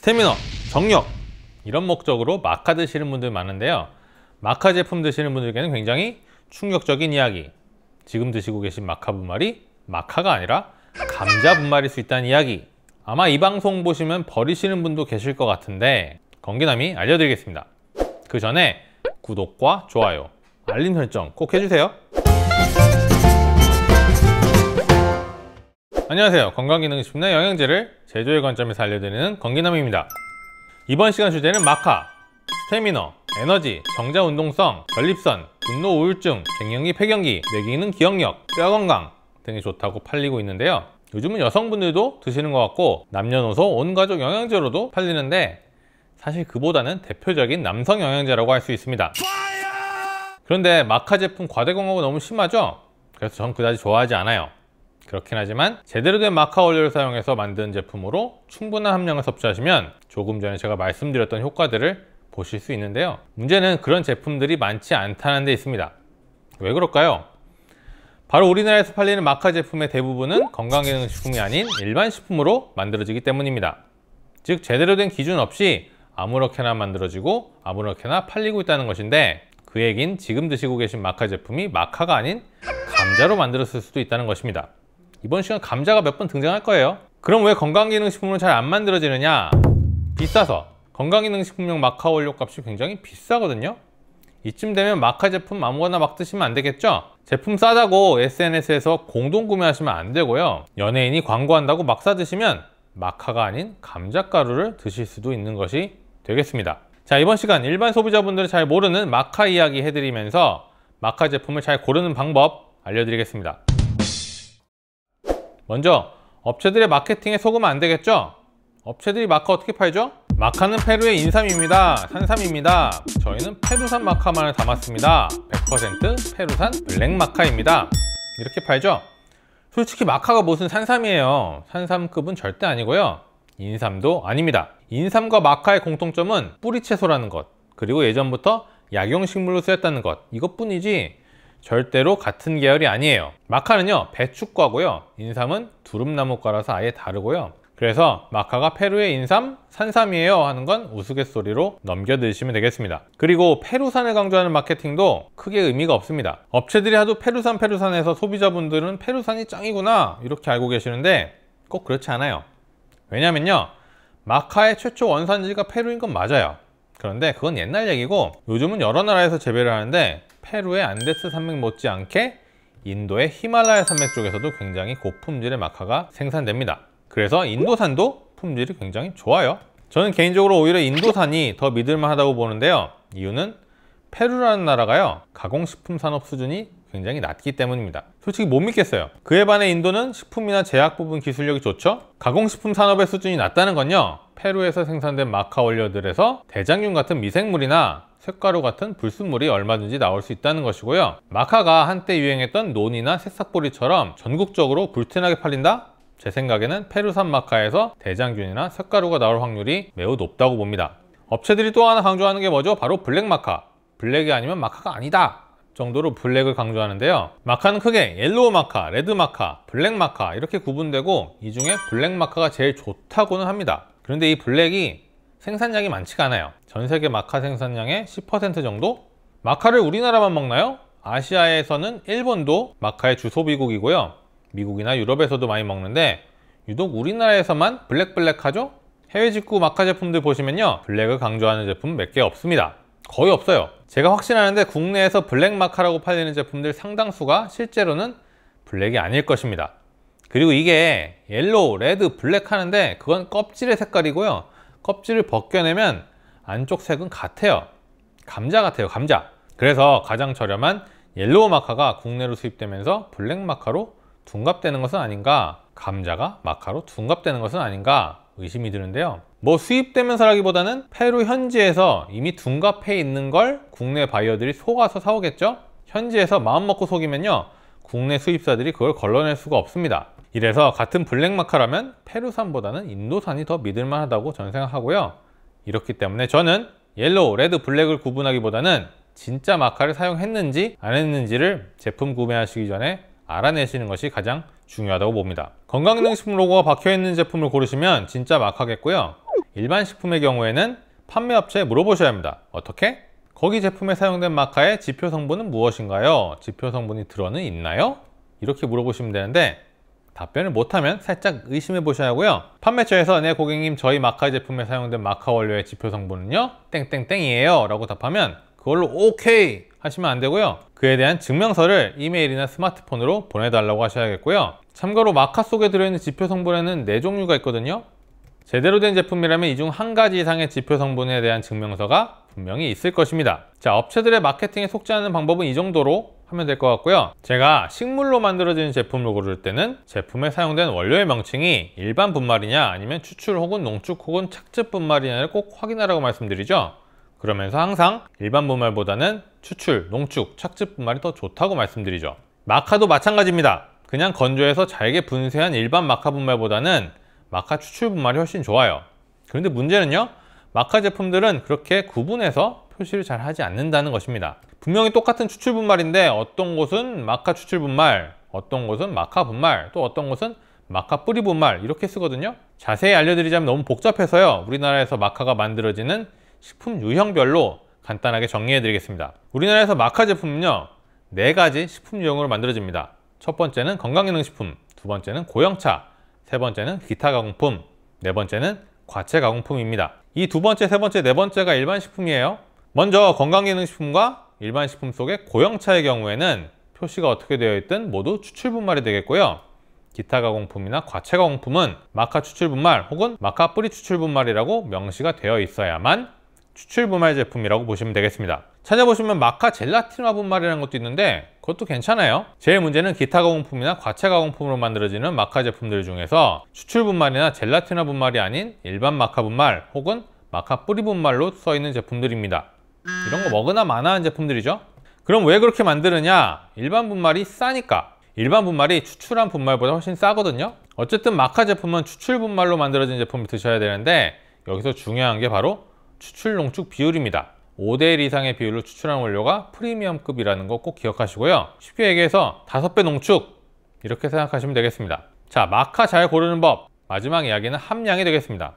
스태미너, 정력 이런 목적으로 마카 드시는 분들 많은데요. 마카 제품 드시는 분들께는 굉장히 충격적인 이야기 지금 드시고 계신 마카 분말이 마카가 아니라 감자 분말일 수 있다는 이야기 아마 이 방송 보시면 버리시는 분도 계실 것 같은데 건기남이 알려드리겠습니다. 그 전에 구독과 좋아요, 알림 설정 꼭 해주세요. 안녕하세요 건강기능식품의 영양제를 제조의 관점에서 알려드리는 건기남입니다 이번 시간 주제는 마카, 스태미너, 에너지, 정자운동성, 전립선, 분노 우울증, 갱년기 폐경기, 뇌기능 기억력, 뼈건강 등이 좋다고 팔리고 있는데요 요즘은 여성분들도 드시는 것 같고 남녀노소 온가족 영양제로도 팔리는데 사실 그보다는 대표적인 남성 영양제라고 할 수 있습니다 그런데 마카 제품 과대 광고가 너무 심하죠? 그래서 전 그다지 좋아하지 않아요 그렇긴 하지만 제대로 된 마카 원료를 사용해서 만든 제품으로 충분한 함량을 섭취하시면 조금 전에 제가 말씀드렸던 효과들을 보실 수 있는데요 문제는 그런 제품들이 많지 않다는 데 있습니다 왜 그럴까요? 바로 우리나라에서 팔리는 마카 제품의 대부분은 건강기능식품이 아닌 일반 식품으로 만들어지기 때문입니다 즉 제대로 된 기준 없이 아무렇게나 만들어지고 아무렇게나 팔리고 있다는 것인데 그 얘긴 지금 드시고 계신 마카 제품이 마카가 아닌 감자로 만들었을 수도 있다는 것입니다 이번 시간 감자가 몇 번 등장할 거예요 그럼 왜건강기능식품으잘안 만들어지느냐 비싸서 건강기능식품용 마카 원료 값이 굉장히 비싸거든요 이쯤 되면 마카 제품 아무거나 막 드시면 안 되겠죠? 제품 싸다고 SNS에서 공동 구매하시면 안 되고요 연예인이 광고한다고 막 사 드시면 마카가 아닌 감자가루를 드실 수도 있는 것이 되겠습니다 자 이번 시간 일반 소비자분들이 잘 모르는 마카 이야기 해드리면서 마카 제품을 잘 고르는 방법 알려드리겠습니다 먼저 업체들의 마케팅에 속으면 안 되겠죠? 업체들이 마카 어떻게 팔죠? 마카는 페루의 인삼입니다. 산삼입니다. 저희는 페루산 마카만을 담았습니다. 100% 페루산 블랙 마카입니다. 이렇게 팔죠? 솔직히 마카가 무슨 산삼이에요. 산삼급은 절대 아니고요. 인삼도 아닙니다. 인삼과 마카의 공통점은 뿌리채소라는 것, 그리고 예전부터 약용식물로 쓰였다는 것, 이것뿐이지 절대로 같은 계열이 아니에요 마카는요 배추과고요 인삼은 두릅나무과라서 아예 다르고요 그래서 마카가 페루의 인삼, 산삼이에요 하는 건 우스갯소리로 넘겨드시면 되겠습니다. 그리고 페루산을 강조하는 마케팅도 크게 의미가 없습니다. 업체들이 하도 페루산 페루산에서 소비자분들은 페루산이 짱이구나 이렇게 알고 계시는데 꼭 그렇지 않아요. 왜냐면요. 마카의 최초 원산지가 페루인 건 맞아요. 그런데 그건 옛날 얘기고 요즘은 여러 나라에서 재배를 하는데 페루의 안데스 산맥 못지않게 인도의 히말라야 산맥 쪽에서도 굉장히 고품질의 마카가 생산됩니다 그래서 인도산도 품질이 굉장히 좋아요 저는 개인적으로 오히려 인도산이 더 믿을만하다고 보는데요 이유는 페루라는 나라가요 가공식품 산업 수준이 굉장히 낮기 때문입니다. 솔직히 못 믿겠어요. 그에 반해 인도는 식품이나 제약 부분 기술력이 좋죠? 가공식품 산업의 수준이 낮다는 건요. 페루에서 생산된 마카 원료들에서 대장균 같은 미생물이나 쇳가루 같은 불순물이 얼마든지 나올 수 있다는 것이고요. 마카가 한때 유행했던 논이나 새싹보리처럼 전국적으로 불티나게 팔린다? 제 생각에는 페루산 마카에서 대장균이나 쇳가루가 나올 확률이 매우 높다고 봅니다. 업체들이 또 하나 강조하는 게 뭐죠? 바로 블랙마카. 블랙이 아니면 마카가 아니다. 정도로 블랙을 강조하는데요 마카는 크게 옐로우 마카, 레드 마카, 블랙 마카 이렇게 구분되고 이 중에 블랙 마카가 제일 좋다고는 합니다 그런데 이 블랙이 생산량이 많지가 않아요 전 세계 마카 생산량의 10% 정도? 마카를 우리나라만 먹나요? 아시아에서는 일본도 마카의 주소비국이고요 미국이나 유럽에서도 많이 먹는데 유독 우리나라에서만 블랙블랙하죠? 해외 직구 마카 제품들 보시면요 블랙을 강조하는 제품 몇 개 없습니다 거의 없어요 제가 확신하는데 국내에서 블랙 마카라고 팔리는 제품들 상당수가 실제로는 블랙이 아닐 것입니다 그리고 이게 옐로우, 레드, 블랙 하는데 그건 껍질의 색깔이고요 껍질을 벗겨내면 안쪽 색은 같아요 감자 같아요 감자 그래서 가장 저렴한 옐로우 마카가 국내로 수입되면서 블랙 마카로 둔갑되는 것은 아닌가 감자가 마카로 둔갑되는 것은 아닌가 의심이 드는데요 뭐 수입되면서라기보다는 페루 현지에서 이미 둔갑해 있는 걸 국내 바이어들이 속아서 사오겠죠 현지에서 마음먹고 속이면요 국내 수입사들이 그걸 걸러낼 수가 없습니다 이래서 같은 블랙마카라면 페루산보다는 인도산이 더 믿을만하다고 저는 생각하고요 이렇기 때문에 저는 옐로우, 레드, 블랙을 구분하기보다는 진짜 마카를 사용했는지 안 했는지를 제품 구매하시기 전에 알아내시는 것이 가장 중요하다고 봅니다 건강기능식품 로고가 박혀있는 제품을 고르시면 진짜 막하겠고요 일반 식품의 경우에는 판매업체에 물어보셔야 합니다 어떻게? 거기 제품에 사용된 마카의 지표 성분은 무엇인가요? 지표 성분이 들어는 있나요? 이렇게 물어보시면 되는데 답변을 못하면 살짝 의심해 보셔야 하고요 판매처에서 네 고객님 저희 마카 제품에 사용된 마카 원료의 지표 성분은요 땡땡땡이에요 라고 답하면 그걸로 오케이 하시면 안 되고요. 그에 대한 증명서를 이메일이나 스마트폰으로 보내달라고 하셔야겠고요. 참고로 마카 속에 들어있는 지표 성분에는 네종류가 있거든요. 제대로 된 제품이라면 이 중 한 가지 이상의 지표 성분에 대한 증명서가 분명히 있을 것입니다. 자, 업체들의 마케팅에 속지 않는 방법은 이 정도로 하면 될 것 같고요. 제가 식물로 만들어진 제품을 고를 때는 제품에 사용된 원료의 명칭이 일반 분말이냐 아니면 추출 혹은 농축 혹은 착즙 분말이냐를 꼭 확인하라고 말씀드리죠. 그러면서 항상 일반 분말보다는 추출, 농축, 착즙 분말이 더 좋다고 말씀드리죠. 마카도 마찬가지입니다. 그냥 건조해서 잘게 분쇄한 일반 마카 분말보다는 마카 추출 분말이 훨씬 좋아요. 그런데 문제는요. 마카 제품들은 그렇게 구분해서 표시를 잘 하지 않는다는 것입니다. 분명히 똑같은 추출 분말인데 어떤 곳은 마카 추출 분말, 어떤 곳은 마카 분말, 또 어떤 곳은 마카 뿌리 분말 이렇게 쓰거든요. 자세히 알려드리자면 너무 복잡해서요. 우리나라에서 마카가 만들어지는 식품 유형별로 간단하게 정리해 드리겠습니다 우리나라에서 마카 제품은요 네가지 식품 유형으로 만들어집니다 첫 번째는 건강기능식품 두 번째는 고형차 세 번째는 기타 가공품 네 번째는 과체 가공품입니다 이 두 번째, 세 번째, 네 번째가 일반 식품이에요 먼저 건강기능식품과 일반 식품 속의 고형차의 경우에는 표시가 어떻게 되어 있든 모두 추출 분말이 되겠고요 기타 가공품이나 과체 가공품은 마카 추출 분말 혹은 마카 뿌리 추출 분말이라고 명시가 되어 있어야만 추출 분말 제품이라고 보시면 되겠습니다 찾아보시면 마카 젤라틴화 분말이라는 것도 있는데 그것도 괜찮아요 제일 문제는 기타 가공품이나 과체 가공품으로 만들어지는 마카 제품들 중에서 추출 분말이나 젤라틴화 분말이 아닌 일반 마카 분말 혹은 마카 뿌리 분말로 써있는 제품들입니다 이런 거 먹으나 마나 한 제품들이죠 그럼 왜 그렇게 만드느냐 일반 분말이 싸니까 일반 분말이 추출한 분말보다 훨씬 싸거든요 어쨌든 마카 제품은 추출 분말로 만들어진 제품을 드셔야 되는데 여기서 중요한 게 바로 추출 농축 비율입니다. 5대1 이상의 비율로 추출한 원료가 프리미엄급이라는 거 꼭 기억하시고요. 쉽게 얘기해서 5배 농축 이렇게 생각하시면 되겠습니다. 자, 마카 잘 고르는 법 마지막 이야기는 함량이 되겠습니다.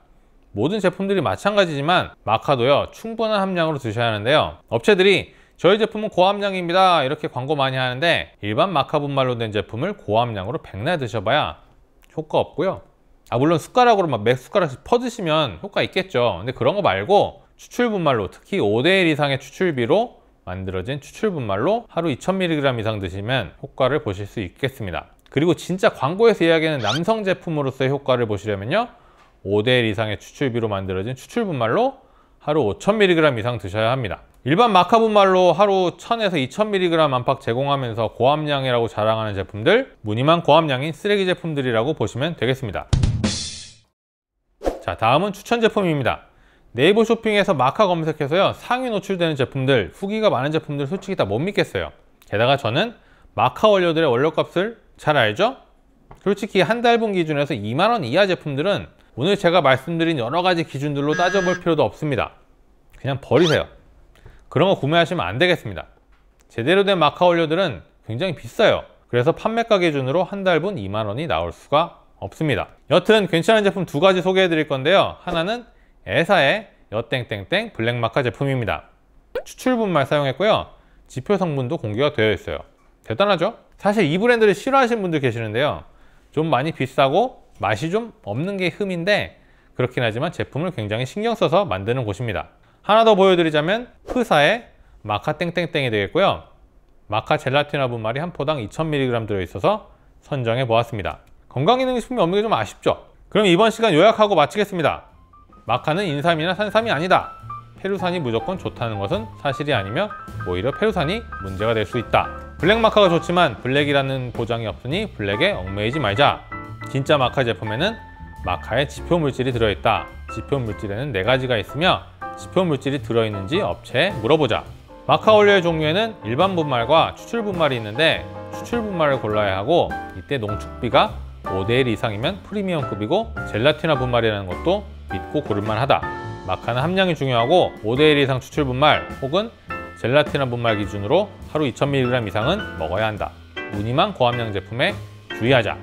모든 제품들이 마찬가지지만 마카도요 충분한 함량으로 드셔야 하는데요. 업체들이 저희 제품은 고함량입니다 이렇게 광고 많이 하는데 일반 마카 분말로 된 제품을 고함량으로 백날 드셔봐야 효과 없고요 아 물론 숟가락으로 막몇 숟가락씩 퍼드시면 효과 있겠죠 근데 그런 거 말고 추출 분말로 특히 5대1 이상의 추출비로 만들어진 추출 분말로 하루 2000mg 이상 드시면 효과를 보실 수 있겠습니다 그리고 진짜 광고에서 이야기하는 남성 제품으로서의 효과를 보시려면요 5대1 이상의 추출비로 만들어진 추출 분말로 하루 5000mg 이상 드셔야 합니다 일반 마카 분말로 하루 1000에서 2000mg 안팎 제공하면서 고함량이라고 자랑하는 제품들 무늬만 고함량인 쓰레기 제품들이라고 보시면 되겠습니다 자 다음은 추천 제품입니다 네이버 쇼핑에서 마카 검색해서요 상위 노출되는 제품들 후기가 많은 제품들 솔직히 다 못 믿겠어요 게다가 저는 마카 원료들의 원료값을 잘 알죠? 솔직히 한 달분 기준에서 2만원 이하 제품들은 오늘 제가 말씀드린 여러가지 기준들로 따져볼 필요도 없습니다 그냥 버리세요 그런 거 구매하시면 안 되겠습니다 제대로 된 마카 원료들은 굉장히 비싸요 그래서 판매가 기준으로 한 달분 2만원이 나올 수가 없습니다 여튼 괜찮은 제품 두 가지 소개해 드릴 건데요 하나는 에사의 여땡땡땡 블랙마카 제품입니다 추출분말 사용했고요 지표 성분도 공개가 되어 있어요 대단하죠? 사실 이 브랜드를 싫어하시는 분들 계시는데요 좀 많이 비싸고 맛이 좀 없는 게 흠인데 그렇긴 하지만 제품을 굉장히 신경 써서 만드는 곳입니다 하나 더 보여드리자면 프사의 마카 땡땡땡이 되겠고요 마카 젤라틴화 분말이 한 포당 2000mg 들어있어서 선정해 보았습니다 건강기능식품이 없는 게 좀 아쉽죠? 그럼 이번 시간 요약하고 마치겠습니다. 마카는 인삼이나 산삼이 아니다. 페루산이 무조건 좋다는 것은 사실이 아니며 오히려 페루산이 문제가 될 수 있다. 블랙 마카가 좋지만 블랙이라는 보장이 없으니 블랙에 얽매이지 말자. 진짜 마카 제품에는 마카의 지표 물질이 들어있다. 지표 물질에는 네 가지가 있으며 지표 물질이 들어있는지 업체에 물어보자. 마카 원료의 종류에는 일반 분말과 추출 분말이 있는데 추출 분말을 골라야 하고 이때 농축비가 5대1 이상이면 프리미엄급이고 젤라티나 분말이라는 것도 믿고 고를만하다. 마카는 함량이 중요하고 5대1 이상 추출 분말 혹은 젤라티나 분말 기준으로 하루 2000mg 이상은 먹어야 한다. 무늬만 고함량 제품에 주의하자.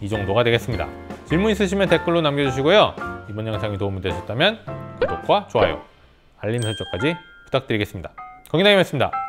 이 정도가 되겠습니다. 질문 있으시면 댓글로 남겨주시고요. 이번 영상이 도움이 되셨다면 구독과 좋아요, 알림 설정까지 부탁드리겠습니다. 거기다임했습니다